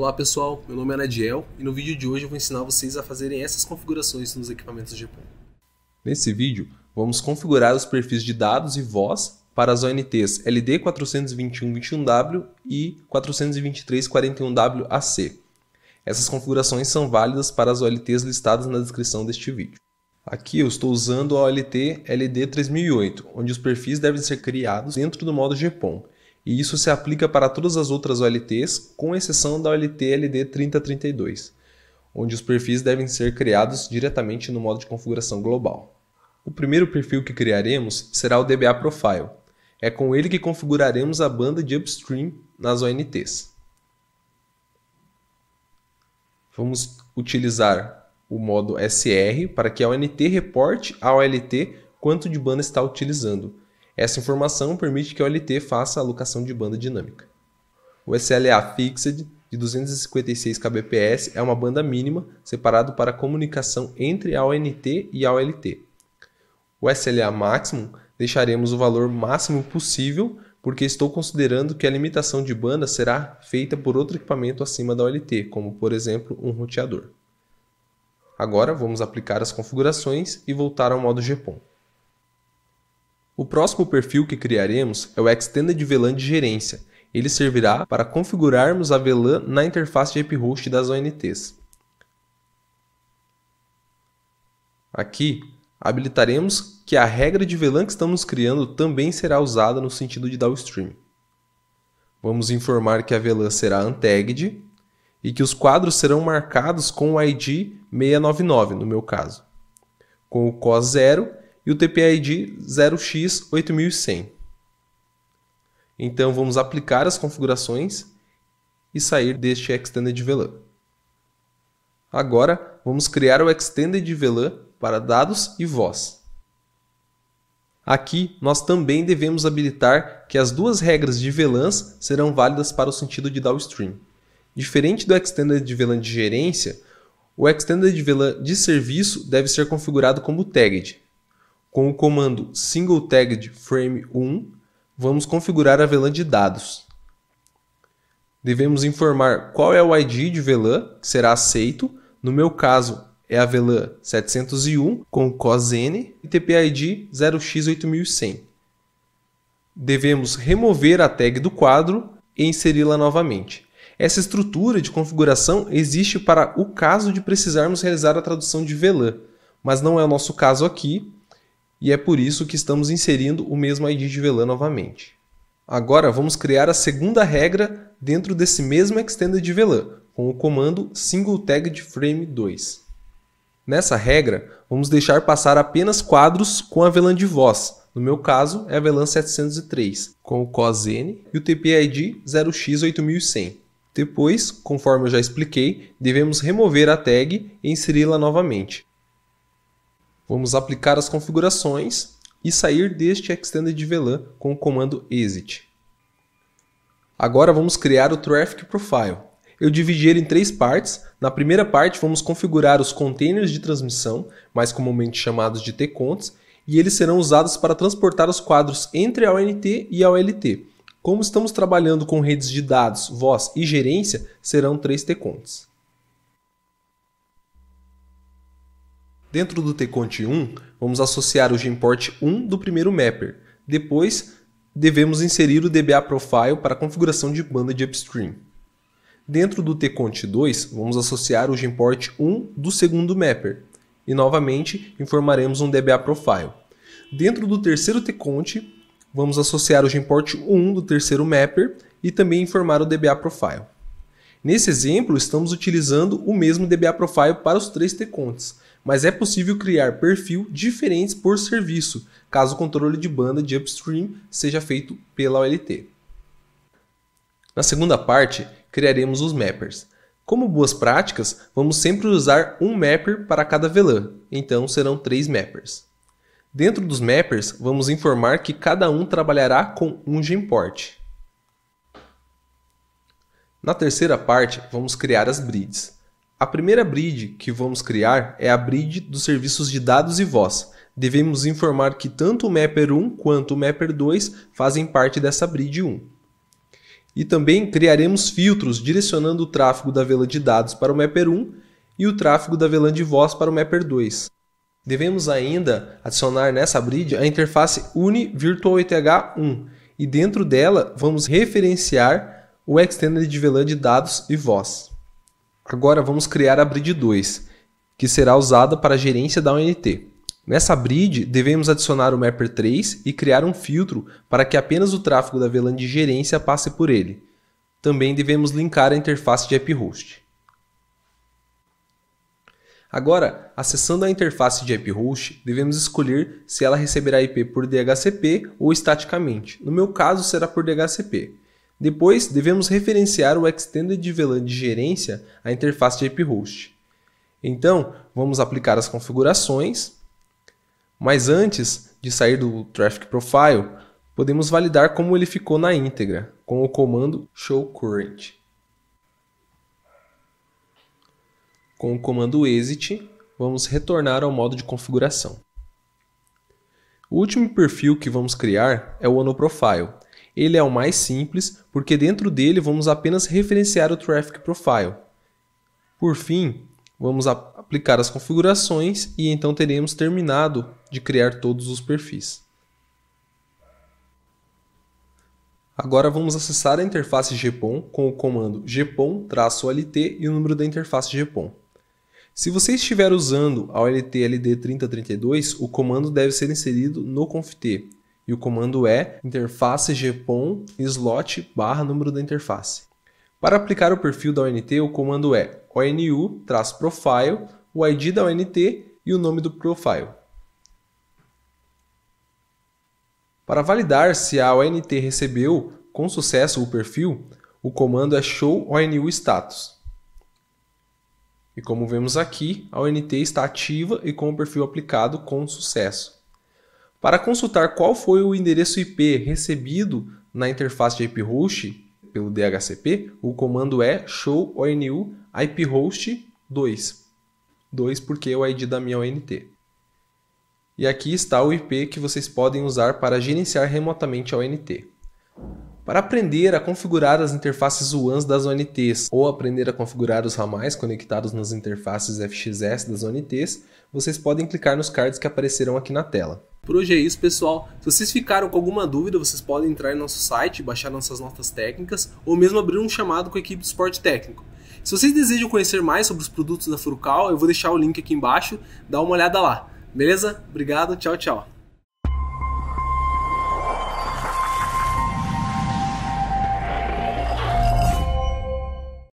Olá pessoal, meu nome é Nadiel e no vídeo de hoje eu vou ensinar vocês a fazerem essas configurações nos equipamentos GPON. Nesse vídeo, vamos configurar os perfis de dados e voz para as ONTs ld 42121 w e 42341 wac Essas configurações são válidas para as OLTs listadas na descrição deste vídeo. Aqui eu estou usando a OLT LD3008, onde os perfis devem ser criados dentro do modo GPON e isso se aplica para todas as outras OLTs, com exceção da OLT LD 3032, onde os perfis devem ser criados diretamente no modo de configuração global. O primeiro perfil que criaremos será o DBA Profile. É com ele que configuraremos a banda de upstream nas ONTs. Vamos utilizar o modo SR para que a ONT reporte à OLT quanto de banda está utilizando, essa informação permite que a OLT faça a alocação de banda dinâmica. O SLA Fixed de 256 kbps é uma banda mínima separado para comunicação entre a ONT e a OLT. O SLA Maximum deixaremos o valor máximo possível porque estou considerando que a limitação de banda será feita por outro equipamento acima da OLT, como por exemplo um roteador. Agora vamos aplicar as configurações e voltar ao modo GPON. O próximo perfil que criaremos é o Extended VLAN de gerência. Ele servirá para configurarmos a VLAN na interface de host das ONTs. Aqui, habilitaremos que a regra de VLAN que estamos criando também será usada no sentido de downstream. Vamos informar que a VLAN será untagged e que os quadros serão marcados com o ID 699, no meu caso, com o COS 0 e o TPID 0x8100. Então vamos aplicar as configurações e sair deste Extended VLAN. Agora vamos criar o Extended VLAN para dados e voz. Aqui nós também devemos habilitar que as duas regras de VLANs serão válidas para o sentido de downstream. Diferente do Extended VLAN de gerência, o Extended VLAN de serviço deve ser configurado como tagged, com o comando single singletagged frame 1, vamos configurar a VLAN de dados. Devemos informar qual é o ID de VLAN que será aceito, no meu caso é a VLAN 701 com COSN e TPID 0x8100. Devemos remover a tag do quadro e inseri-la novamente. Essa estrutura de configuração existe para o caso de precisarmos realizar a tradução de VLAN, mas não é o nosso caso aqui, e é por isso que estamos inserindo o mesmo ID de VLAN novamente. Agora vamos criar a segunda regra dentro desse mesmo Extended VLAN, com o comando single tag de frame 2. Nessa regra, vamos deixar passar apenas quadros com a VLAN de voz, no meu caso é a VLAN 703, com o COSN e o TPID 0x8100. Depois, conforme eu já expliquei, devemos remover a tag e inseri-la novamente. Vamos aplicar as configurações e sair deste Extended VLAN com o comando exit. Agora vamos criar o Traffic Profile. Eu dividi ele em três partes. Na primeira parte vamos configurar os containers de transmissão, mais comumente chamados de T-Conts, e eles serão usados para transportar os quadros entre a ONT e a OLT. Como estamos trabalhando com redes de dados, voz e gerência, serão três T-Conts. Dentro do tcont 1, vamos associar o gimport 1 do primeiro mapper. Depois, devemos inserir o DBA profile para a configuração de banda de upstream. Dentro do tcont 2, vamos associar o gimport 1 do segundo mapper. E novamente, informaremos um DBA profile. Dentro do terceiro tcont, vamos associar o gimport 1 do terceiro mapper e também informar o DBA profile. Nesse exemplo, estamos utilizando o mesmo DBA profile para os três tcont's mas é possível criar perfil diferentes por serviço, caso o controle de banda de upstream seja feito pela OLT. Na segunda parte, criaremos os mappers. Como boas práticas, vamos sempre usar um mapper para cada VLAN, então serão três mappers. Dentro dos mappers, vamos informar que cada um trabalhará com um gemport. Na terceira parte, vamos criar as bridges. A primeira bridge que vamos criar é a bridge dos serviços de dados e voz. Devemos informar que tanto o Mapper 1 quanto o Mapper 2 fazem parte dessa bridge 1. E também criaremos filtros direcionando o tráfego da vela de dados para o Mapper 1 e o tráfego da vela de voz para o Mapper 2. Devemos ainda adicionar nessa bridge a interface Uni Virtual ETH 1 e dentro dela vamos referenciar o extended VLAN de dados e voz. Agora vamos criar a BRID 2, que será usada para a gerência da ONT. Nessa BRID, devemos adicionar o Mapper 3 e criar um filtro para que apenas o tráfego da VLAN de gerência passe por ele. Também devemos linkar a interface de AppHost. Agora, acessando a interface de AppHost, devemos escolher se ela receberá IP por DHCP ou estaticamente. No meu caso, será por DHCP. Depois, devemos referenciar o Extended VLAN de gerência à interface de AppHost. Então, vamos aplicar as configurações, mas antes de sair do Traffic Profile, podemos validar como ele ficou na íntegra, com o comando show current. Com o comando exit, vamos retornar ao modo de configuração. O último perfil que vamos criar é o OnoProfile, ele é o mais simples, porque dentro dele vamos apenas referenciar o Traffic Profile. Por fim, vamos aplicar as configurações e então teremos terminado de criar todos os perfis. Agora vamos acessar a interface GPON com o comando gpom lt e o número da interface GPON. Se você estiver usando a OLT LD3032, o comando deve ser inserido no config e o comando é interface gpon slot barra número da interface. Para aplicar o perfil da ONT, o comando é onu-profile, o ID da ONT e o nome do profile. Para validar se a ONT recebeu com sucesso o perfil, o comando é show onu status. E como vemos aqui, a ONT está ativa e com o perfil aplicado com sucesso. Para consultar qual foi o endereço IP recebido na interface de IPhost pelo DHCP, o comando é show ONU IPhost 2. 2 porque é o ID da minha ONT. E aqui está o IP que vocês podem usar para gerenciar remotamente a ONT. Para aprender a configurar as interfaces WANs das ONTs ou aprender a configurar os ramais conectados nas interfaces FXS das ONTs, vocês podem clicar nos cards que aparecerão aqui na tela. Por hoje é isso, pessoal. Se vocês ficaram com alguma dúvida, vocês podem entrar em nosso site, baixar nossas notas técnicas ou mesmo abrir um chamado com a equipe de suporte técnico. Se vocês desejam conhecer mais sobre os produtos da Furucal, eu vou deixar o link aqui embaixo, dá uma olhada lá. Beleza? Obrigado, tchau, tchau.